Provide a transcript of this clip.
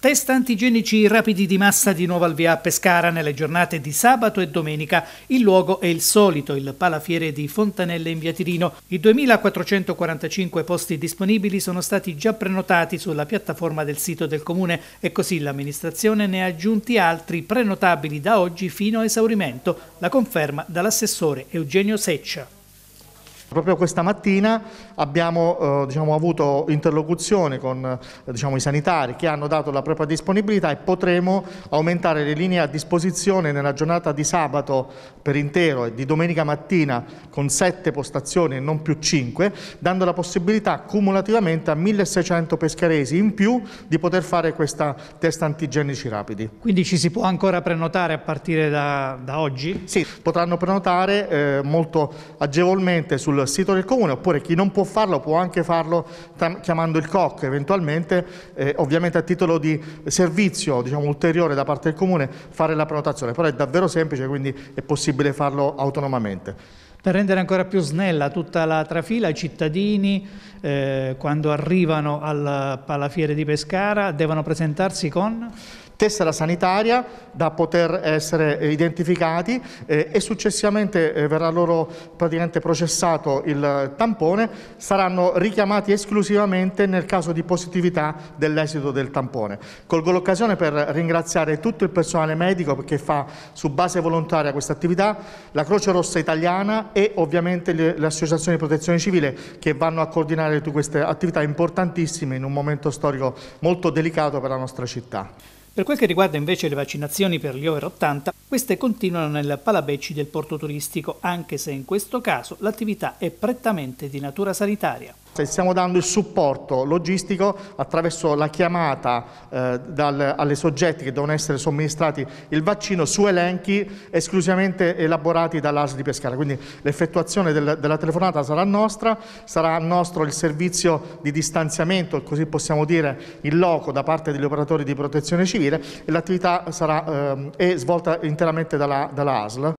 Test antigenici rapidi di massa di nuovo al via a Pescara nelle giornate di sabato e domenica. Il luogo è il solito, il palafiere di Fontanelle in via Tirino. I 2445 posti disponibili sono stati già prenotati sulla piattaforma del sito del comune e così l'amministrazione ne ha aggiunti altri prenotabili da oggi fino a esaurimento. La conferma dall'assessore Eugenio Seccia. Proprio questa mattina abbiamo eh, diciamo, avuto interlocuzione con eh, diciamo, i sanitari che hanno dato la propria disponibilità e potremo aumentare le linee a disposizione nella giornata di sabato per intero e di domenica mattina con sette postazioni e non più cinque, dando la possibilità cumulativamente a 1600 pescaresi in più di poter fare questa test antigenici rapidi. Quindi ci si può ancora prenotare a partire da, da oggi? Sì, potranno prenotare eh, molto agevolmente sul sul sito del comune, oppure chi non può farlo può anche farlo chiamando il COC eventualmente, eh, ovviamente a titolo di servizio diciamo, ulteriore da parte del comune fare la prenotazione, però è davvero semplice quindi è possibile farlo autonomamente. Per rendere ancora più snella tutta la trafila, i cittadini eh, quando arrivano al palafiere di Pescara devono presentarsi con? tessera sanitaria da poter essere identificati eh, e successivamente eh, verrà loro praticamente processato il tampone, saranno richiamati esclusivamente nel caso di positività dell'esito del tampone. Colgo l'occasione per ringraziare tutto il personale medico che fa su base volontaria questa attività, la Croce Rossa Italiana e ovviamente le, le associazioni di protezione civile che vanno a coordinare tutte queste attività importantissime in un momento storico molto delicato per la nostra città. Per quel che riguarda invece le vaccinazioni per gli over 80, queste continuano nel Palabecci del porto turistico, anche se in questo caso l'attività è prettamente di natura sanitaria e stiamo dando il supporto logistico attraverso la chiamata eh, dal, alle soggetti che devono essere somministrati il vaccino su elenchi esclusivamente elaborati dall'ASL di Pescara. Quindi l'effettuazione del, della telefonata sarà nostra, sarà nostro il servizio di distanziamento, così possiamo dire, in loco da parte degli operatori di protezione civile e l'attività sarà eh, svolta interamente dalla, dalla ASL.